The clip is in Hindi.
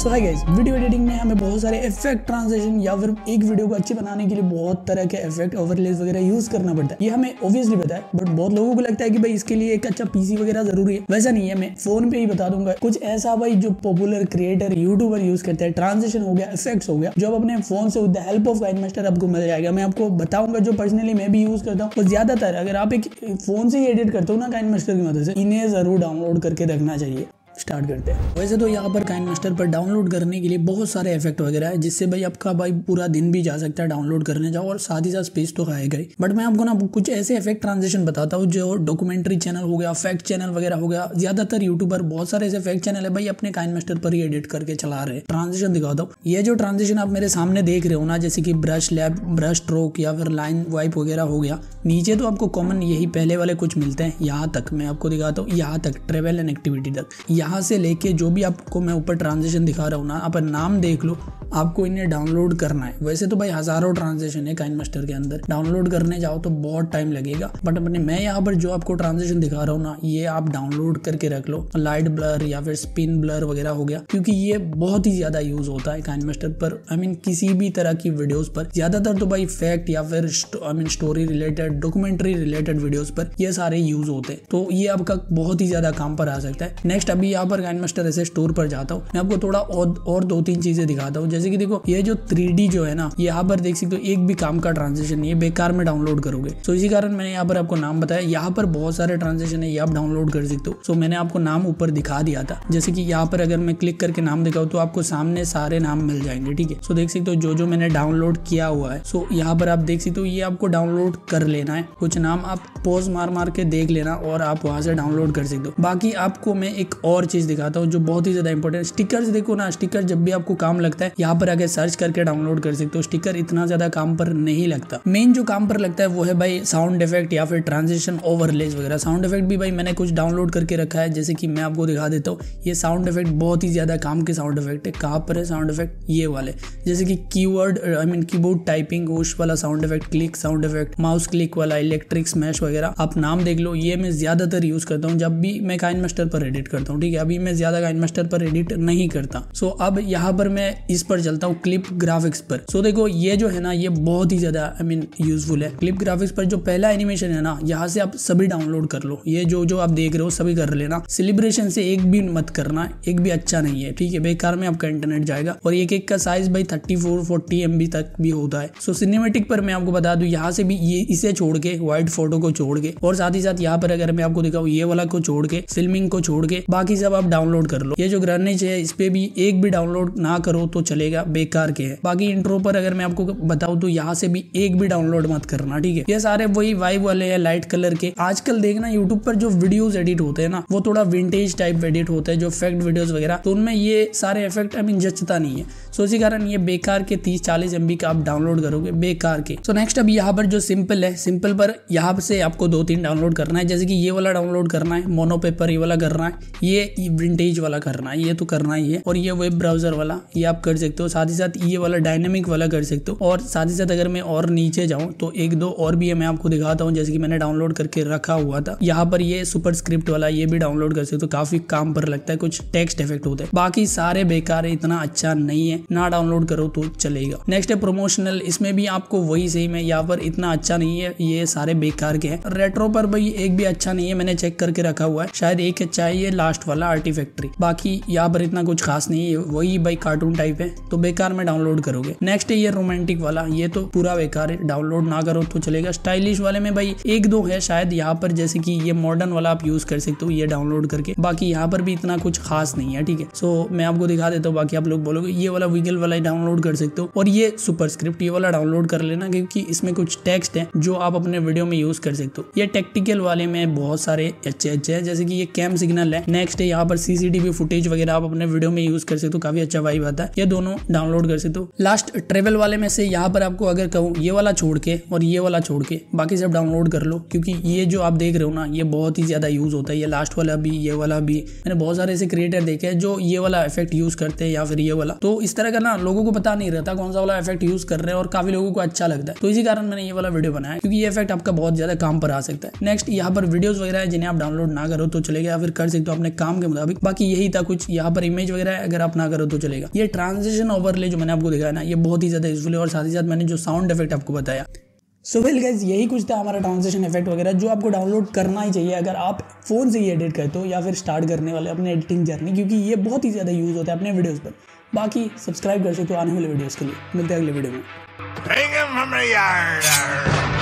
सो हाय गाइस वीडियो एडिटिंग में हमें बहुत सारे इफेक्ट ट्रांसलेशन या फिर एक वीडियो को अच्छी बनाने के लिए बहुत तरह के इफेक्ट ओवरलेज वगैरह यूज करना पड़ता है ये हमें ऑब्वियसली पता है बट बहुत लोगों को लगता है कि भाई इसके लिए एक अच्छा पीसी वगैरह जरूरी है वैसा नहीं है मैं फोन पे ही बता दूंगा कुछ ऐसा भाई जो पॉपुलर क्रिएटर यूट्यूबर यूज करते हैं ट्रांजेक्शन हो गया इफेक्ट हो गया जो आप अपने फोन से with the help of guide master आपको मिल जाएगा मैं आपको बताऊंगा जो पर्सनली मैं भी यूज करता हूँ और ज्यादातर अगर आप एक फोन से ही एडिट करते हो ना गाइड मास्टर की मदद से इन्हें जरूर डाउनलोड करके रखना चाहिए स्टार्ट करते हैं वैसे तो यहाँ पर काइन मास्टर पर डाउनलोड करने के लिए बहुत सारे इफेक्ट वगैरह है जिससे भाई आपका भाई पूरा दिन भी जा सकता है डाउनलोड करने जाओ और साथ ही साथ स्पेस तो खाएगा ही बट मैं आपको ना कुछ ऐसे इफेक्ट ट्रांजेक्शन बताता हूँ जो डॉक्यूमेंट्री चैनल हो गया फैक्ट चैनल वगैरह हो गया ज्यादातर यूट्यूब पर बहुत सारे ऐसे फैक्ट चैनल है भाई अपने काइन मास्टर पर ही एडिट करके चला रहे ट्रांजेक्शन दिखाता हूँ ये जो ट्रांजेक्शन आप मेरे सामने देख रहे हो ना जैसे कि ब्रश लैब ब्रश स्ट्रोक या फिर लाइन वाइप वगैरह हो गया नीचे तो आपको कॉमन यही पहले वाले कुछ मिलते हैं यहाँ तक मैं आपको दिखाता हूँ यहाँ तक ट्रेवल एंड एक्टिविटी तक यहाँ से लेके जो भी आपको मैं ऊपर ट्रांजेक्शन दिखा रहा हूँ ना आप नाम देख लो आपको इन्हें डाउनलोड करना है वैसे तो भाई हज़ारों ट्रांजेक्शन है काइन मास्टर के अंदर डाउनलोड करने जाओ तो बहुत टाइम लगेगा बट अपने मैं यहाँ पर जो आपको ट्रांजेक्शन दिखा रहा हूँ ना ये आप डाउनलोड करके रख लो लाइट ब्लर या फिर स्पिन ब्लर वगैरह हो गया क्योंकि ये बहुत ही ज़्यादा यूज़ होता है काइन मास्टर पर आई I मीन mean, किसी भी तरह की वीडियोज पर ज़्यादातर तो भाई फैक्ट या फिर I mean story related documentary related videos पर ये सारे यूज़ होते हैं तो ये आपका बहुत ही ज़्यादा काम पर आ सकता है नेक्स्ट अभी यहाँ पर काइन मास्टर एस टूर पर जाता हूँ मैं आपको थोड़ा और, और दो तीन चीजें दिखाता हूँ जैसे कि देखो ये जो थ्री जो है ना यहाँ पर देख सकते हो एक भी काम का ट्रांजेक्शन नहीं है बेकार में डाउनलोड करोगे सो इसी कारण मैंने यहाँ पर आपको नाम बताया यहाँ पर बहुत सारे ट्रांजेक्शन है ये आप डाउनलोड कर सकते हो सो मैंने आपको नाम ऊपर दिखा दिया था जैसे कि यहाँ पर अगर मैं क्लिक करके नाम दिखाऊँ तो आपको सामने सारे नाम मिल जाएंगे ठीक है सो देख सकते हो जो जो मैंने डाउनलोड किया हुआ है सो यहाँ पर आप देख सकते हो ये आपको डाउनलोड कर लेना है कुछ नाम आप पोज मार मार के देख लेना और आप वहां से डाउनलोड कर सकते हो बाकी आपको मैं एक और और चीज़ दिखाता हूँ जो बहुत ही ज़्यादा इंपॉर्टेंट स्टिकर्स देखो ना स्टिकर जब भी आपको काम लगता है यहाँ पर आगे सर्च करके डाउनलोड कर सकते हो स्टिकर इतना ज़्यादा काम पर नहीं लगता मेन जो काम पर लगता है वो है भाई साउंड इफेक्ट या फिर ट्रांजेक्शन ओवरलेज वगैरह साउंड इफेक्ट भी भाई मैंने कुछ डाउनलोड करके रखा है जैसे कि मैं आपको दिखा देता हूँ ये साउंड इफेक्ट बहुत ही ज़्यादा काम के साउंड इफेक्ट है कहाँ पर है साउंड इफेक्ट ये वाले जैसे कि keyword I mean keyboard typing उस वाला sound effect click sound effect mouse click वाला इलेक्ट्रिक स्मैश वगैरह आप नाम देख लो ये मैं ज़्यादातर यूज़ करता हूँ जब भी मैं काइन मास्टर पर एडिट करता हूँ ठीक है अभी मैं ज़्यादा काइन मास्टर पर एडिट नहीं करता सो so, अब यहाँ पर मैं इस पर चलता हूँ क्लिप ग्राफिक्स पर सो so, देखो ये जो है ना ये बहुत ही ज़्यादा आई मीन यूजफुल है क्लिप ग्राफिक्स पर जो पहला एनिमेशन है ना यहाँ से आप सभी डाउनलोड कर लो ये जो जो आप देख रहे हो सभी कर लेना सेलिब्रेशन से एक भी मत करना एक भी अच्छा नहीं है ठीक है बेकार में आपका इंटरनेट जाएगा और एक एक का साइज भाई थर्टी फोर फोर्टी एम तक भी होता है सो so, सिनेमेटिक पर मैं आपको बता दूं यहाँ से भी ये इसे छोड़ के व्हाइट फोटो को छोड़ के और साथ ही साथ यहाँ पर अगर मैं आपको दिखाऊँ ये वाला को छोड़ के फिल्मिंग को छोड़ के बाकी अब आप डाउनलोड कर लो ये जो ग्रनिच है इस पे भी एक भी डाउनलोड ना करो तो चलेगा बेकार के है बाकी इंट्रो पर अगर मैं आपको बताऊँ तो यहाँ से भी एक भी डाउनलोड मत करना ठीक है ये सारे वही वाइब वाले है लाइट कलर के आजकल देखना यूट्यूब पर जो वीडियोज एडिट होते हैं ना वो थोड़ा विंटेज टाइप एडिट होता है जो इफेक्ट वीडियोज वगैरह तो उनमें ये सारे इफेक्ट आई मीन जचता नहीं है सो इसी कारण ये बेकार के तीस चालीस एम का आप डाउनलोड करोगे बेकार के सो नेक्स्ट अब यहाँ पर जो सिंपल है सिंपल पर यहाँ से आपको दो तीन डाउनलोड करना है जैसे कि ये वाला डाउनलोड करना है मोनो पेपर ये वाला करना है ये विंटेज वाला करना है ये तो करना ही है और ये वेब ब्राउजर वाला ये आप कर सकते हो साथ ही साथ ये वाला डायनेमिक वाला कर सकते हो और साथ ही साथ अगर मैं और नीचे जाऊँ तो एक दो और भी है मैं आपको दिखाता हूँ जैसे कि मैंने डाउनलोड करके रखा हुआ था यहाँ पर ये सुपर स्क्रिप्ट वाला ये भी डाउनलोड कर सकते हो काफी काम पर लगता है कुछ टेक्स्ट इफेक्ट होते हैं बाकी सारे बेकार है इतना अच्छा नहीं है ना डाउनलोड करो तो चलेगा नेक्स्ट है प्रोमोशनल इसमें भी आपको वही सेम है यहाँ पर इतना अच्छा नहीं है ये सारे बेकार के हैं रेट्रो पर भाई एक भी अच्छा नहीं है मैंने चेक करके रखा हुआ है शायद एक अच्छा है ये लास्ट वाला वाला आर्टी फैक्ट्री बाकी यहाँ पर इतना कुछ खास नहीं है वही भाई कार्टून टाइप है तो बेकार में डाउनलोड करोगे नेक्स्ट है ये रोमांटिक वाला ये तो पूरा बेकार है डाउनलोड ना करो तो चलेगा स्टाइलिश वाले में भाई एक दो है शायद यहाँ पर जैसे की ये मॉडर्न वाला आप यूज कर सकते हो ये डाउनलोड करके बाकी यहाँ पर भी इतना कुछ खास नहीं है ठीक है सो मैं आपको दिखा देता हूँ बाकी आप लोग बोलोगे ये वाला विगल वाला डाउनलोड कर सकते हो और ये सुपर स्क्रिप्ट ये वाला डाउनलोड कर लेना क्योंकि इसमें कुछ टेक्स्ट है जो आप अपने वीडियो में यूज कर सकते हो ये टेक्टिकल वाले में बहुत सारे अच्छे अच्छे हैं जैसे कि ये कैम सिग्नल है नेक्स्ट यहाँ पर सीसीटीवी फुटेज वगैरह आप अपने वीडियो में यूज कर सकते हो तो काफी अच्छा वाइब आता है ये दोनों डाउनलोड कर सकते हो लास्ट ट्रेवल वाले में से यहाँ पर आपको अगर कहूँ ये वाला छोड़ के और ये वाला छोड़ के बाकी सब डाउनलोड कर लो क्योंकि ये जो आप देख रहे हो ना ये बहुत ही ज्यादा यूज होता है ये लास्ट वाला भी ये वाला भी मैंने बहुत सारे ऐसे क्रिएटर देखे हैं जो ये वाला इफेक्ट यूज करते हैं या फिर ये वाला तो इस तरह का ना लोगों को पता नहीं रहता कौन सा वाला इफेक्ट यूज कर रहे हैं और काफी लोगों को अच्छा लगता है तो इसी कारण मैंने ये वाला वीडियो बनाया क्योंकि ये इफेक्ट आपका बहुत ज्यादा काम पर आ सकता है नेक्स्ट यहाँ पर वीडियोज वगैरह जिन्हें आप डाउनलोड ना करो तो चले गए फिर कर सकते हो अपने काम के मुताबिक बाकी यही था कुछ यहाँ पर इमेज वगैरह अगर आप ना करो तो चलेगा ये ट्रांजिशन ओवरले जो मैंने आपको दिखाया ना ये बहुत ही ज़्यादा यूजफुल है और साथ ही साथ मैंने जो साउंड इफेक्ट आपको बताया सो वेल गाइज यही कुछ था हमारा ट्रांजेक्शन इफेक्ट वगैरह जो आपको डाउनलोड करना ही चाहिए अगर आप फ़ोन से ही एडिट करते हो या फिर स्टार्ट करने वाले अपने एडिटिंग जर्नी क्योंकि ये बहुत ही ज़्यादा यूज़ होता है अपने वीडियोस पर बाकी सब्सक्राइब कर सकते हो आने वाले वीडियोस के लिए मिलते हैं अगले वीडियो में